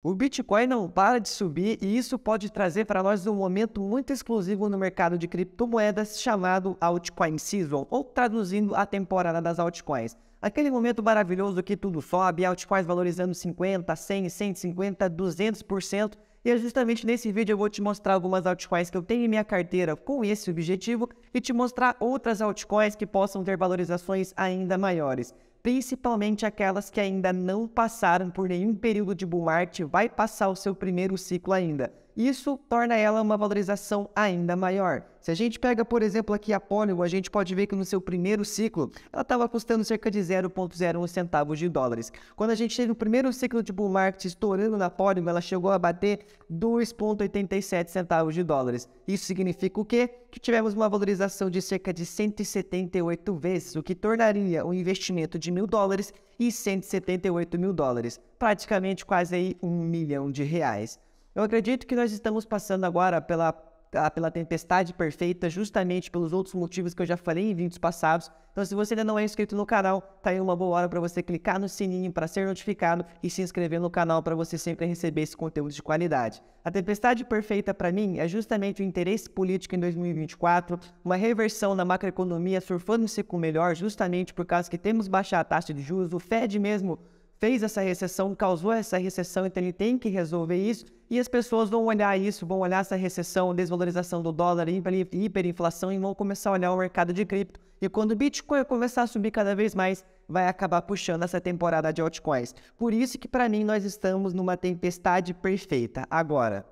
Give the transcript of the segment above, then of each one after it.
O Bitcoin não para de subir e isso pode trazer para nós um momento muito exclusivo no mercado de criptomoedas chamado Altcoin Season, ou traduzindo a temporada das altcoins. Aquele momento maravilhoso que tudo sobe, altcoins valorizando 50, 100, 150, 200%. E é justamente nesse vídeo eu vou te mostrar algumas altcoins que eu tenho em minha carteira com esse objetivo e te mostrar outras altcoins que possam ter valorizações ainda maiores principalmente aquelas que ainda não passaram por nenhum período de bull market, vai passar o seu primeiro ciclo ainda. Isso torna ela uma valorização ainda maior. Se a gente pega, por exemplo, aqui a Polio, a gente pode ver que no seu primeiro ciclo ela estava custando cerca de 0,01 centavos de dólares. Quando a gente teve o primeiro ciclo de bull market estourando na Polio, ela chegou a bater 2,87 centavos de dólares. Isso significa o quê? Que tivemos uma valorização de cerca de 178 vezes, o que tornaria um investimento de mil dólares e 178 mil dólares, praticamente quase aí um milhão de reais. Eu acredito que nós estamos passando agora pela, ah, pela tempestade perfeita, justamente pelos outros motivos que eu já falei em vídeos passados. Então, se você ainda não é inscrito no canal, tá aí uma boa hora para você clicar no sininho para ser notificado e se inscrever no canal para você sempre receber esse conteúdo de qualidade. A tempestade perfeita para mim é justamente o interesse político em 2024, uma reversão na macroeconomia surfando-se com o melhor, justamente por causa que temos baixar a taxa de juros, o Fed mesmo fez essa recessão, causou essa recessão, então ele tem que resolver isso. E as pessoas vão olhar isso, vão olhar essa recessão, desvalorização do dólar, hiperinflação e vão começar a olhar o mercado de cripto. E quando o Bitcoin começar a subir cada vez mais, vai acabar puxando essa temporada de altcoins. Por isso que para mim nós estamos numa tempestade perfeita agora.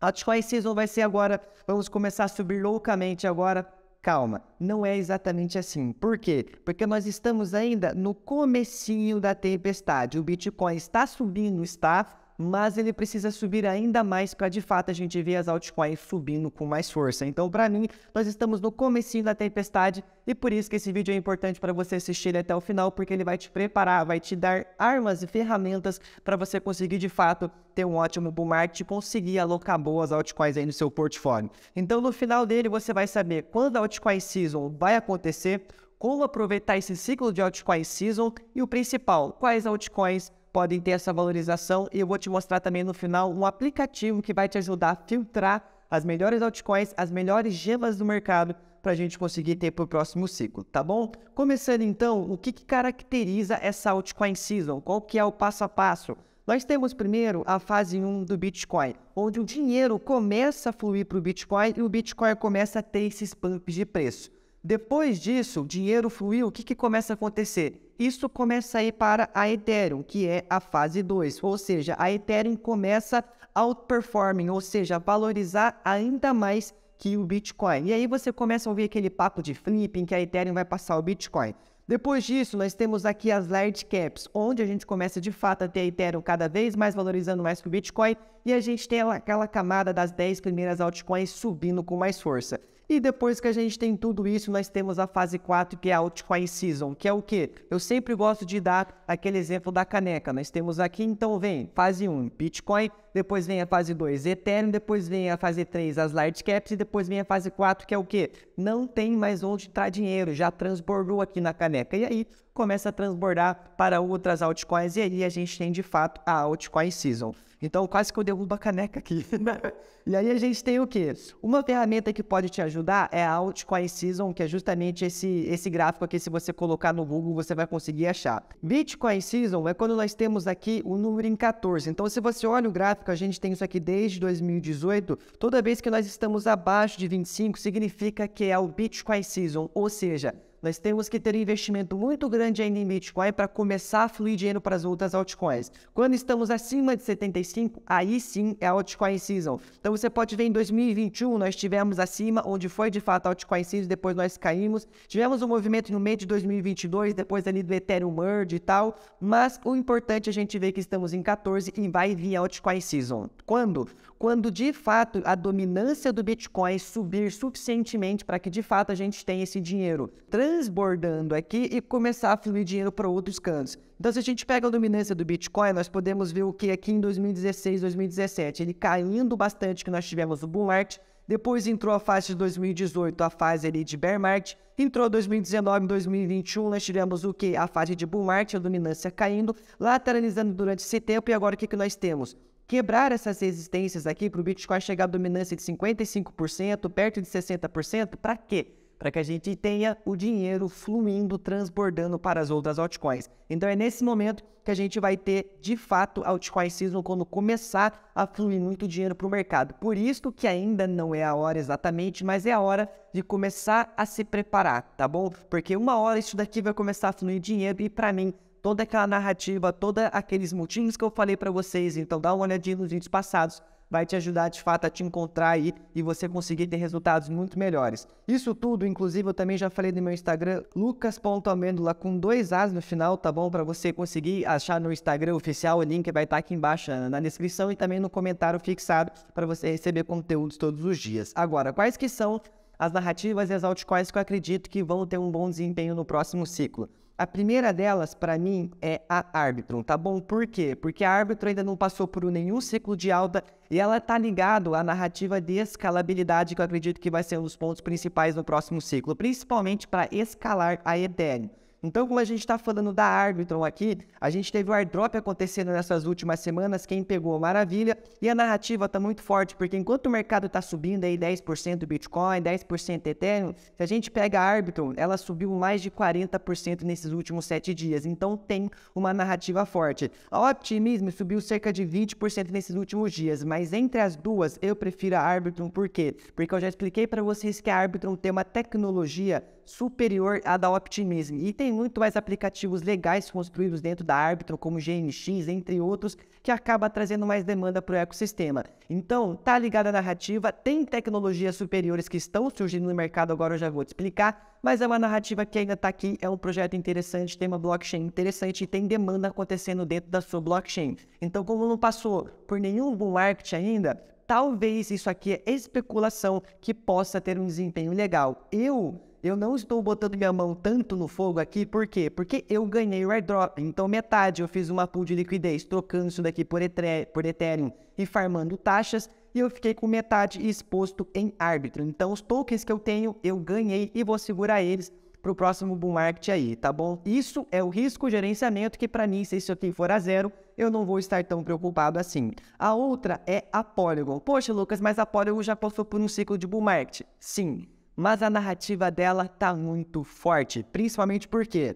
Altcoin season vai ser agora, vamos começar a subir loucamente agora Calma, não é exatamente assim. Por quê? Porque nós estamos ainda no comecinho da tempestade. O Bitcoin está subindo, está mas ele precisa subir ainda mais para de fato a gente ver as altcoins subindo com mais força. Então, para mim, nós estamos no começo da tempestade e por isso que esse vídeo é importante para você assistir ele até o final, porque ele vai te preparar, vai te dar armas e ferramentas para você conseguir de fato ter um ótimo bull market e conseguir alocar boas altcoins aí no seu portfólio. Então, no final dele, você vai saber quando a altcoin season vai acontecer, como aproveitar esse ciclo de altcoin season e o principal, quais altcoins podem ter essa valorização. E eu vou te mostrar também no final um aplicativo que vai te ajudar a filtrar as melhores altcoins, as melhores gemas do mercado para a gente conseguir ter para o próximo ciclo, tá bom? Começando então, o que, que caracteriza essa altcoin season? Qual que é o passo a passo? Nós temos primeiro a fase 1 do Bitcoin, onde o dinheiro começa a fluir para o Bitcoin e o Bitcoin começa a ter esses pumps de preço. Depois disso, o dinheiro fluiu, o que, que começa a acontecer? Isso começa a ir para a Ethereum, que é a fase 2, ou seja, a Ethereum começa outperforming, ou seja, valorizar ainda mais que o Bitcoin. E aí você começa a ouvir aquele papo de flipping que a Ethereum vai passar o Bitcoin. Depois disso, nós temos aqui as large caps, onde a gente começa de fato a ter a Ethereum cada vez mais valorizando mais que o Bitcoin, e a gente tem aquela camada das 10 primeiras altcoins subindo com mais força. E depois que a gente tem tudo isso, nós temos a fase 4, que é a Altcoin Season, que é o quê? Eu sempre gosto de dar aquele exemplo da caneca. Nós temos aqui, então, vem fase 1, Bitcoin, depois vem a fase 2, Ethereum, depois vem a fase 3, as large caps, e depois vem a fase 4, que é o quê? Não tem mais onde entrar dinheiro, já transbordou aqui na caneca. E aí começa a transbordar para outras altcoins, e aí a gente tem, de fato, a Altcoin Season. Então quase que eu derrubo a caneca aqui. e aí a gente tem o quê? Uma ferramenta que pode te ajudar é a Altcoin Season, que é justamente esse, esse gráfico aqui, se você colocar no Google, você vai conseguir achar. Bitcoin Season é quando nós temos aqui o um número em 14. Então se você olha o gráfico, a gente tem isso aqui desde 2018. Toda vez que nós estamos abaixo de 25, significa que é o Bitcoin Season, ou seja, nós temos que ter um investimento muito grande ainda em Bitcoin para começar a fluir dinheiro para as outras altcoins. Quando estamos acima de 75, aí sim é a altcoin season. Então você pode ver em 2021 nós tivemos acima, onde foi de fato a altcoin season, depois nós caímos. Tivemos um movimento no meio de 2022, depois ali do Ethereum Merge e tal, mas o importante é a gente ver que estamos em 14 e vai vir a altcoin season. Quando? quando de fato a dominância do Bitcoin subir suficientemente para que de fato a gente tenha esse dinheiro transbordando aqui e começar a fluir dinheiro para outros cantos. Então, se a gente pega a dominância do Bitcoin, nós podemos ver o que aqui em 2016, 2017, ele caindo bastante, que nós tivemos o bull market, depois entrou a fase de 2018, a fase ali de bear market. Entrou 2019, 2021, nós tivemos o que? A fase de bull market, a dominância caindo, lateralizando durante esse tempo. E agora o que, que nós temos? quebrar essas resistências aqui para o Bitcoin chegar à dominância de 55%, perto de 60%, para quê? Para que a gente tenha o dinheiro fluindo, transbordando para as outras altcoins. Então é nesse momento que a gente vai ter, de fato, altcoin season quando começar a fluir muito dinheiro para o mercado. Por isso que ainda não é a hora exatamente, mas é a hora de começar a se preparar, tá bom? Porque uma hora isso daqui vai começar a fluir dinheiro e para mim toda aquela narrativa, todos aqueles motivos que eu falei para vocês. Então, dá uma olhadinha nos vídeos passados, vai te ajudar de fato a te encontrar aí e você conseguir ter resultados muito melhores. Isso tudo, inclusive, eu também já falei no meu Instagram, lucas.amêndola com dois As no final, tá bom? Para você conseguir achar no Instagram oficial, o link vai estar tá aqui embaixo na descrição e também no comentário fixado para você receber conteúdos todos os dias. Agora, quais que são as narrativas e as altcoins que eu acredito que vão ter um bom desempenho no próximo ciclo? A primeira delas, para mim, é a árbitro, tá bom? Por quê? Porque a árbitro ainda não passou por nenhum ciclo de alta e ela tá ligado à narrativa de escalabilidade, que eu acredito que vai ser um dos pontos principais no próximo ciclo, principalmente para escalar a Ethereum. Então, como a gente está falando da Arbitron aqui, a gente teve o airdrop acontecendo nessas últimas semanas, quem pegou, maravilha, e a narrativa está muito forte, porque enquanto o mercado está subindo aí 10% Bitcoin, 10% Ethereum, se a gente pega a Arbitron, ela subiu mais de 40% nesses últimos 7 dias, então tem uma narrativa forte. A Optimism subiu cerca de 20% nesses últimos dias, mas entre as duas, eu prefiro a Arbitron, por quê? Porque eu já expliquei para vocês que a Arbitron tem uma tecnologia superior à da Optimism. E tem muito mais aplicativos legais construídos dentro da Arbitrum, como GNX, entre outros, que acaba trazendo mais demanda para o ecossistema. Então, tá ligada à narrativa, tem tecnologias superiores que estão surgindo no mercado, agora eu já vou te explicar, mas é uma narrativa que ainda está aqui, é um projeto interessante, tem uma blockchain interessante e tem demanda acontecendo dentro da sua blockchain. Então, como não passou por nenhum bull market ainda, talvez isso aqui é especulação que possa ter um desempenho legal. Eu eu não estou botando minha mão tanto no fogo aqui, por quê? Porque eu ganhei o airdrop. Então, metade eu fiz uma pool de liquidez, trocando isso daqui por, etre, por Ethereum e farmando taxas, e eu fiquei com metade exposto em árbitro. Então, os tokens que eu tenho, eu ganhei e vou segurar eles para o próximo bull market aí, tá bom? Isso é o risco gerenciamento que para mim, se isso aqui for a zero, eu não vou estar tão preocupado assim. A outra é a Polygon. Poxa, Lucas, mas a Polygon já passou por um ciclo de bull market. Sim, mas a narrativa dela tá muito forte, principalmente porque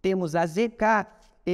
temos a ZK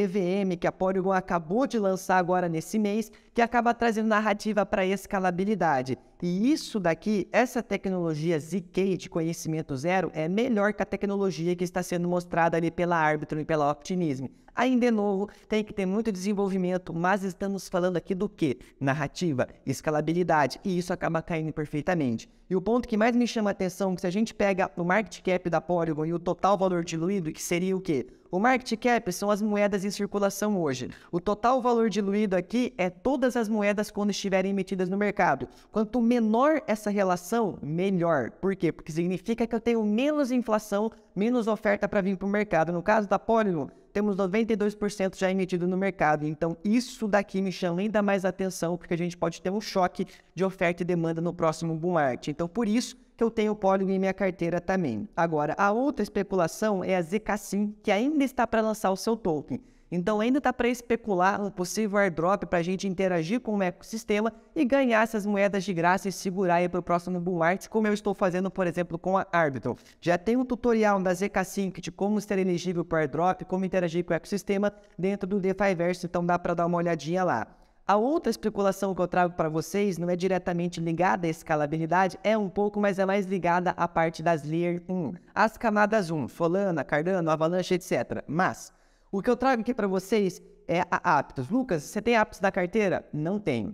EVM, que a Polygon acabou de lançar agora nesse mês, que acaba trazendo narrativa para escalabilidade. E isso daqui, essa tecnologia ZK de conhecimento zero, é melhor que a tecnologia que está sendo mostrada ali pela Arbitrum e pela Optimism. Ainda é novo, tem que ter muito desenvolvimento, mas estamos falando aqui do que? Narrativa, escalabilidade, e isso acaba caindo perfeitamente. E o ponto que mais me chama a atenção, é que se a gente pega o market cap da Polygon e o total valor diluído, que seria o quê? O market cap são as moedas em circulação hoje. O total valor diluído aqui é todas as moedas quando estiverem emitidas no mercado. Quanto menor essa relação, melhor. Por quê? Porque significa que eu tenho menos inflação, menos oferta para vir para o mercado. No caso da Polygon, temos 92% já emitido no mercado. Então, isso daqui me chama ainda mais atenção, porque a gente pode ter um choque de oferta e demanda no próximo boom market. Então, por isso, que eu tenho o Polygon em minha carteira também. Agora, a outra especulação é a ZKSIM, que ainda está para lançar o seu token. Então ainda está para especular um possível airdrop para a gente interagir com o ecossistema e ganhar essas moedas de graça e segurar para o próximo boom market, como eu estou fazendo, por exemplo, com a Arbitrum. Já tem um tutorial da zk de como ser elegível para airdrop, como interagir com o ecossistema dentro do DeFiverse, então dá para dar uma olhadinha lá. A outra especulação que eu trago para vocês não é diretamente ligada à escalabilidade, é um pouco, mas é mais ligada à parte das Layer 1, as camadas 1, Solana, Cardano, Avalanche, etc. Mas o que eu trago aqui para vocês é a Aptos. Lucas, você tem Aptos da carteira? Não tenho.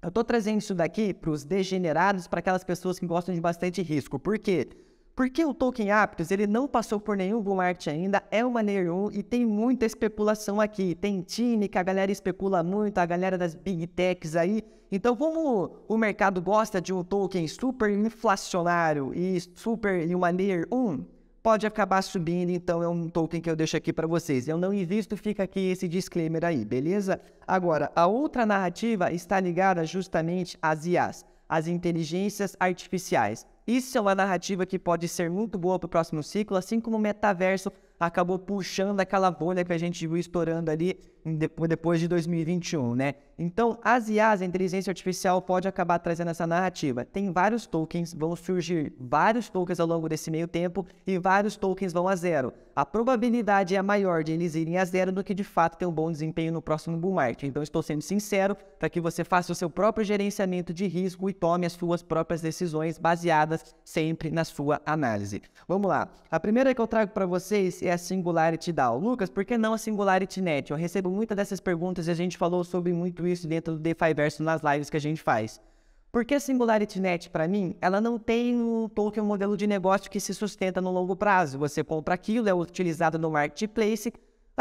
Eu estou trazendo isso daqui para os degenerados, para aquelas pessoas que gostam de bastante risco. Por quê? Porque o token Aptos ele não passou por nenhum bull market ainda, é uma layer 1 e tem muita especulação aqui. Tem time que a galera especula muito, a galera das big techs aí. Então, como o mercado gosta de um token super inflacionário e super e uma layer 1, pode acabar subindo, então é um token que eu deixo aqui para vocês. Eu não invisto, fica aqui esse disclaimer aí, beleza? Agora, a outra narrativa está ligada justamente às IAs, às inteligências artificiais. Isso é uma narrativa que pode ser muito boa para o próximo ciclo, assim como o metaverso acabou puxando aquela bolha que a gente viu estourando ali depois de 2021, né? Então, as IAs, a inteligência artificial, pode acabar trazendo essa narrativa. Tem vários tokens, vão surgir vários tokens ao longo desse meio tempo e vários tokens vão a zero. A probabilidade é maior de eles irem a zero do que de fato ter um bom desempenho no próximo bull market. Então, estou sendo sincero para que você faça o seu próprio gerenciamento de risco e tome as suas próprias decisões baseadas sempre na sua análise. Vamos lá. A primeira que eu trago para vocês é é a Singularity DAO? Lucas, por que não a Singularity Net? Eu recebo muitas dessas perguntas e a gente falou sobre muito isso dentro do DeFi Verso nas lives que a gente faz. Porque a Singularity Net, para mim, ela não tem um token, um modelo de negócio que se sustenta no longo prazo. Você compra aquilo, é utilizado no marketplace,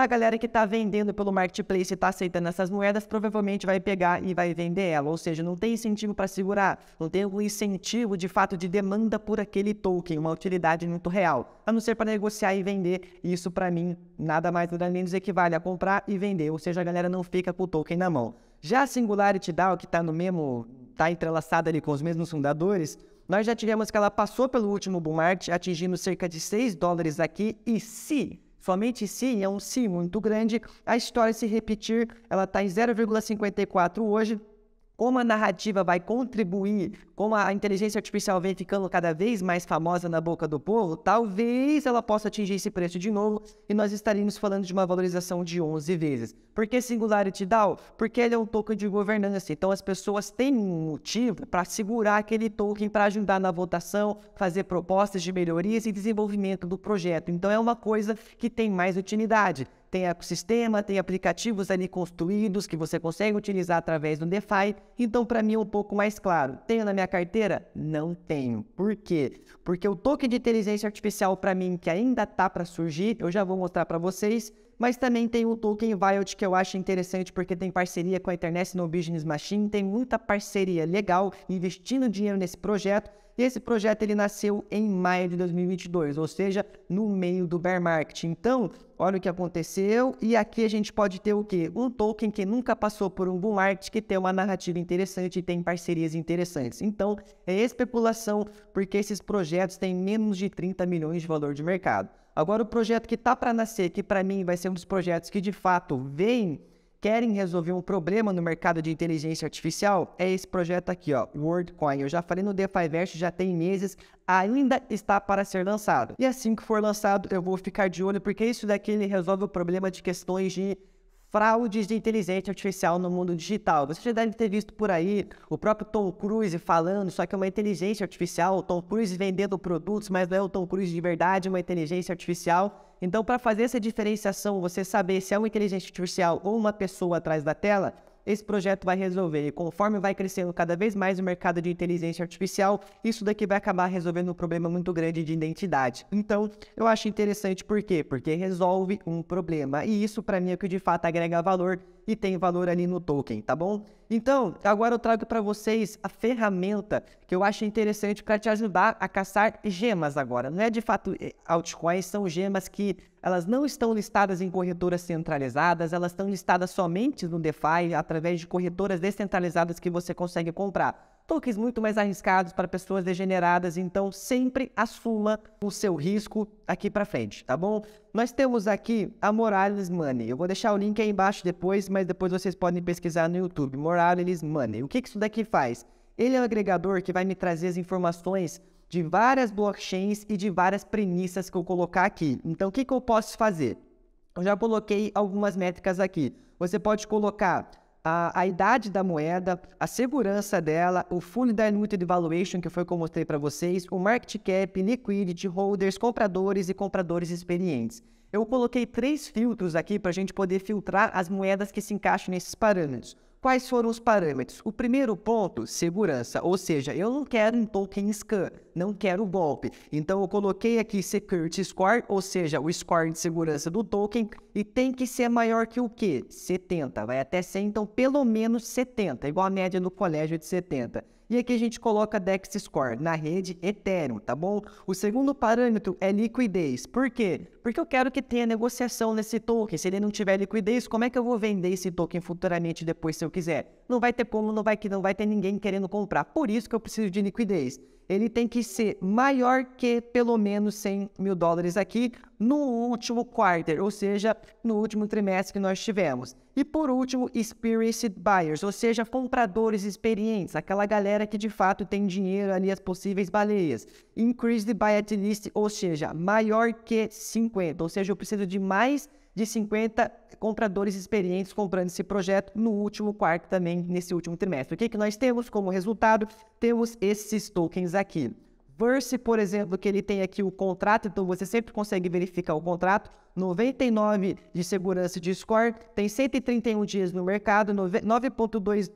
a galera que está vendendo pelo marketplace e está aceitando essas moedas provavelmente vai pegar e vai vender ela. Ou seja, não tem incentivo para segurar, não tem um incentivo de fato de demanda por aquele token, uma utilidade muito real. A não ser para negociar e vender. Isso para mim nada mais nada menos equivale é a comprar e vender. Ou seja, a galera não fica com o token na mão. Já a Singularity DAO, que está no mesmo, está entrelaçada ali com os mesmos fundadores, nós já tivemos que ela passou pelo último bull market, atingindo cerca de 6 dólares aqui, e se somente sim, é um sim muito grande. A história se repetir, ela está em 0,54 hoje. Como a narrativa vai contribuir como a inteligência artificial vem ficando cada vez mais famosa na boca do povo, talvez ela possa atingir esse preço de novo e nós estaríamos falando de uma valorização de 11 vezes. Por que Singularity DAO? Porque ele é um token de governança, então as pessoas têm um motivo para segurar aquele token para ajudar na votação, fazer propostas de melhorias e desenvolvimento do projeto. Então é uma coisa que tem mais utilidade tem ecossistema, tem aplicativos ali construídos que você consegue utilizar através do DeFi. Então, para mim, é um pouco mais claro. Tenho na minha carteira? Não tenho. Por quê? Porque o token de inteligência artificial para mim que ainda tá para surgir, eu já vou mostrar para vocês, mas também tem o token Wild que eu acho interessante porque tem parceria com a internet no Business Machine, tem muita parceria legal investindo dinheiro nesse projeto esse projeto ele nasceu em maio de 2022, ou seja, no meio do bear market. Então, olha o que aconteceu e aqui a gente pode ter o quê? Um token que nunca passou por um bull market que tem uma narrativa interessante e tem parcerias interessantes. Então, é especulação porque esses projetos têm menos de 30 milhões de valor de mercado. Agora o projeto que tá para nascer, que para mim vai ser um dos projetos que de fato vem querem resolver um problema no mercado de inteligência artificial, é esse projeto aqui, ó, WorldCoin. Eu já falei no DeFiverse, já tem meses, ainda está para ser lançado. E assim que for lançado, eu vou ficar de olho, porque isso daqui ele resolve o problema de questões de fraudes de inteligência artificial no mundo digital. Você já deve ter visto por aí o próprio Tom Cruise falando, só que é uma inteligência artificial, o Tom Cruise vendendo produtos, mas não é o Tom Cruise de verdade, é uma inteligência artificial. Então, para fazer essa diferenciação, você saber se é uma inteligência artificial ou uma pessoa atrás da tela, esse projeto vai resolver. E conforme vai crescendo cada vez mais o mercado de inteligência artificial, isso daqui vai acabar resolvendo um problema muito grande de identidade. Então, eu acho interessante por quê? Porque resolve um problema. E isso, para mim, é o que de fato agrega valor e tem valor ali no token, tá bom? Então, agora eu trago para vocês a ferramenta que eu acho interessante para te ajudar a caçar gemas agora. Não é de fato eh, altcoins, são gemas que elas não estão listadas em corretoras centralizadas, elas estão listadas somente no DeFi através de corretoras descentralizadas que você consegue comprar tokens muito mais arriscados para pessoas degeneradas, então sempre assuma o seu risco aqui para frente, tá bom? Nós temos aqui a Morales Money. Eu vou deixar o link aí embaixo depois, mas depois vocês podem pesquisar no YouTube, Morales Money. O que, que isso daqui faz? Ele é um agregador que vai me trazer as informações de várias blockchains e de várias premissas que eu colocar aqui. Então, o que, que eu posso fazer? Eu já coloquei algumas métricas aqui. Você pode colocar a, a, idade da moeda, a segurança dela, o Fully Diluted Valuation, que foi que eu mostrei para vocês, o Market Cap, Liquidity, Holders, compradores e compradores experientes. Eu coloquei três filtros aqui para a gente poder filtrar as moedas que se encaixam nesses parâmetros. Quais foram os parâmetros? O primeiro ponto, segurança, ou seja, eu não quero um token scan, não quero golpe. Então eu coloquei aqui security score, ou seja, o score de segurança do token, e tem que ser maior que o quê? 70, vai até 100, então pelo menos 70, igual a média no colégio de 70. E aqui a gente coloca Dex Score na rede Ethereum, tá bom? O segundo parâmetro é liquidez. Por quê? Porque eu quero que tenha negociação nesse token. Se ele não tiver liquidez, como é que eu vou vender esse token futuramente depois se eu quiser? Não vai ter como, não vai que não vai ter ninguém querendo comprar. Por isso que eu preciso de liquidez ele tem que ser maior que pelo menos 100 mil dólares aqui no último quarter, ou seja, no último trimestre que nós tivemos. E por último, experienced buyers, ou seja, compradores experientes, aquela galera galera que de fato tem dinheiro ali, as possíveis baleias. Increased by at least, ou seja, maior que 50. Ou seja, eu preciso de mais de 50 compradores experientes comprando esse projeto no último quarto também, nesse último trimestre. O que, que nós temos como resultado? Temos esses tokens aqui. Verse, por exemplo, que ele tem aqui o contrato, então você sempre consegue verificar o contrato. 99 de segurança de score, tem 131 dias no mercado, 9,2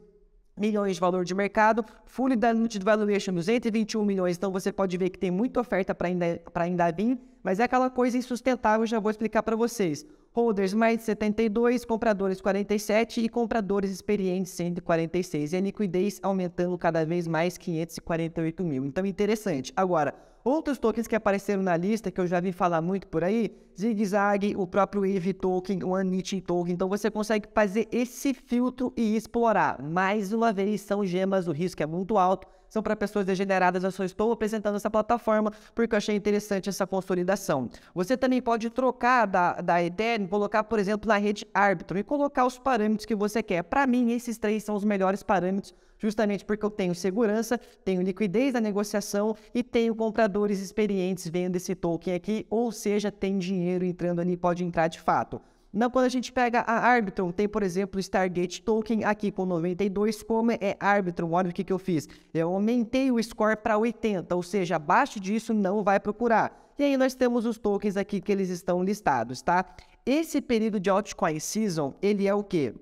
milhões de valor de mercado, fully diluted valuation 221 milhões, então você pode ver que tem muita oferta para ainda, pra ainda vir, mas é aquela coisa insustentável, já vou explicar para vocês. Holders mais 72, compradores 47 e compradores experientes 146. E a liquidez aumentando cada vez mais 548 mil. Então, interessante. Agora, Outros tokens que apareceram na lista, que eu já vi falar muito por aí, Zigzag, o próprio EVE Token, o anitin Token. Então você consegue fazer esse filtro e explorar. Mais uma vez, são gemas, o risco é muito alto, são para pessoas degeneradas. Eu só estou apresentando essa plataforma porque eu achei interessante essa consolidação. Você também pode trocar da, da Ethereum, colocar, por exemplo, na rede Arbitrum e colocar os parâmetros que você quer. Para mim, esses três são os melhores parâmetros justamente porque eu tenho segurança, tenho liquidez da negociação e tenho compradores experientes vendo esse token aqui, ou seja, tem dinheiro entrando ali, pode entrar de fato. Não, quando a gente pega a Arbitron, tem, por exemplo, o Stargate Token aqui com 92, como é Arbitron, olha o que, que eu fiz. Eu aumentei o score para 80, ou seja, abaixo disso não vai procurar. E aí nós temos os tokens aqui que eles estão listados, tá? Esse período de altcoin season, ele é o quê?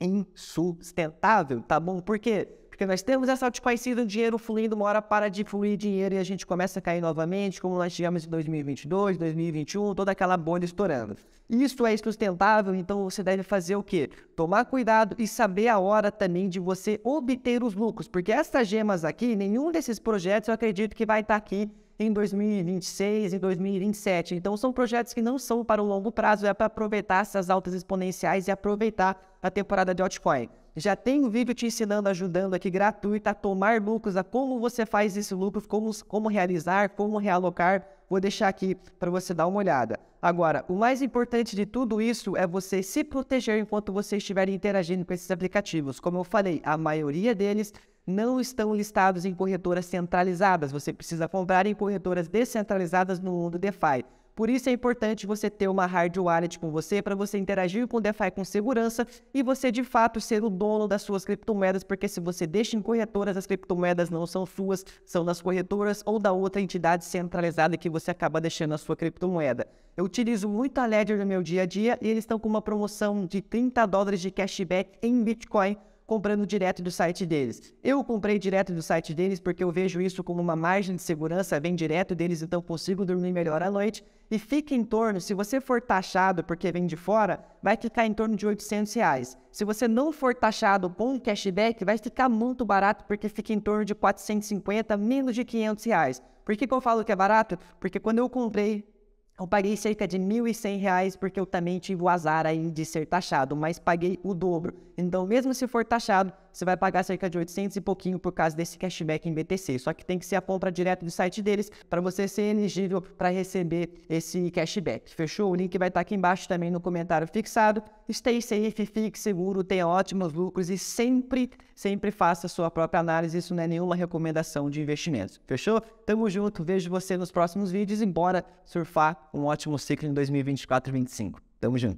insustentável, tá bom? Por quê? Porque nós temos essa autoconhecida, o dinheiro fluindo, uma hora para de fluir dinheiro e a gente começa a cair novamente, como nós tivemos em 2022, 2021, toda aquela bolha estourando. Isso é insustentável, então você deve fazer o quê? Tomar cuidado e saber a hora também de você obter os lucros, porque essas gemas aqui, nenhum desses projetos eu acredito que vai estar tá aqui em 2026, em 2027. Então, são projetos que não são para o longo prazo, é para aproveitar essas altas exponenciais e aproveitar a temporada de altcoin. Já tem um vídeo te ensinando, ajudando aqui gratuito a tomar lucros, a como você faz esse lucro, como, como realizar, como realocar. Vou deixar aqui para você dar uma olhada. Agora, o mais importante de tudo isso é você se proteger enquanto você estiver interagindo com esses aplicativos. Como eu falei, a maioria deles não estão listados em corretoras centralizadas. Você precisa comprar em corretoras descentralizadas no mundo DeFi. Por isso é importante você ter uma hard wallet com você para você interagir com o DeFi com segurança e você de fato ser o dono das suas criptomoedas, porque se você deixa em corretoras, as criptomoedas não são suas, são das corretoras ou da outra entidade centralizada que você acaba deixando a sua criptomoeda. Eu utilizo muito a Ledger no meu dia a dia e eles estão com uma promoção de 30 dólares de cashback em Bitcoin comprando direto do site deles. Eu comprei direto do site deles porque eu vejo isso como uma margem de segurança, vem direto deles, então consigo dormir melhor à noite. E fica em torno, se você for taxado porque vem de fora, vai ficar em torno de 800 reais. Se você não for taxado com cashback, vai ficar muito barato porque fica em torno de 450, menos de 500 reais. Por que, que eu falo que é barato? Porque quando eu comprei eu paguei cerca de R$ 1.100 porque eu também tive o azar aí de ser taxado, mas paguei o dobro. Então, mesmo se for taxado, você vai pagar cerca de 800 e pouquinho por causa desse cashback em BTC. Só que tem que ser a compra direto do site deles para você ser elegível para receber esse cashback. Fechou? O link vai estar tá aqui embaixo também no comentário fixado. Stay safe, fique seguro, tenha ótimos lucros e sempre, sempre faça a sua própria análise. Isso não é nenhuma recomendação de investimento. Fechou? Tamo junto, vejo você nos próximos vídeos e bora surfar um ótimo ciclo em 2024 e 2025. Tamo junto.